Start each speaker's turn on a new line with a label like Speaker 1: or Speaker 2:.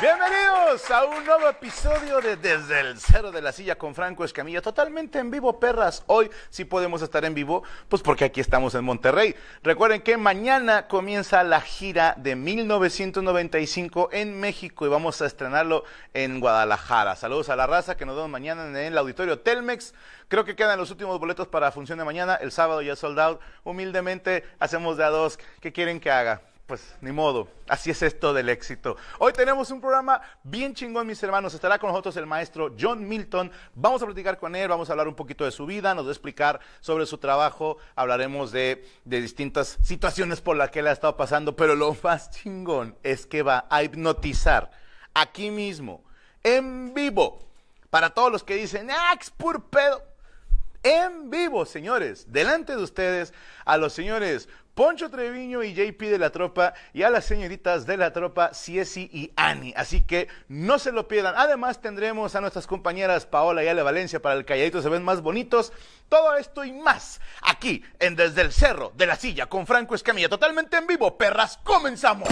Speaker 1: Bienvenidos a un nuevo episodio de Desde el Cero de la Silla con Franco Escamilla, totalmente en vivo, perras. Hoy sí podemos estar en vivo, pues porque aquí estamos en Monterrey. Recuerden que mañana comienza la gira de 1995 en México y vamos a estrenarlo en Guadalajara. Saludos a la raza que nos vemos mañana en el auditorio Telmex. Creo que quedan los últimos boletos para función de mañana. El sábado ya sold out. Humildemente hacemos de a dos. ¿Qué quieren que haga? pues ni modo, así es esto del éxito. Hoy tenemos un programa bien chingón, mis hermanos. Estará con nosotros el maestro John Milton. Vamos a platicar con él, vamos a hablar un poquito de su vida, nos va a explicar sobre su trabajo, hablaremos de, de distintas situaciones por las que él ha estado pasando, pero lo más chingón es que va a hipnotizar aquí mismo, en vivo, para todos los que dicen, ah, es pedo en vivo, señores, delante de ustedes, a los señores Poncho Treviño y JP de la Tropa y a las señoritas de la Tropa, Ciesi y Ani. Así que no se lo pierdan. Además tendremos a nuestras compañeras Paola y Ale Valencia para el Calladito se ven más bonitos. Todo esto y más aquí en Desde el Cerro de la Silla con Franco Escamilla, totalmente en vivo. Perras, comenzamos.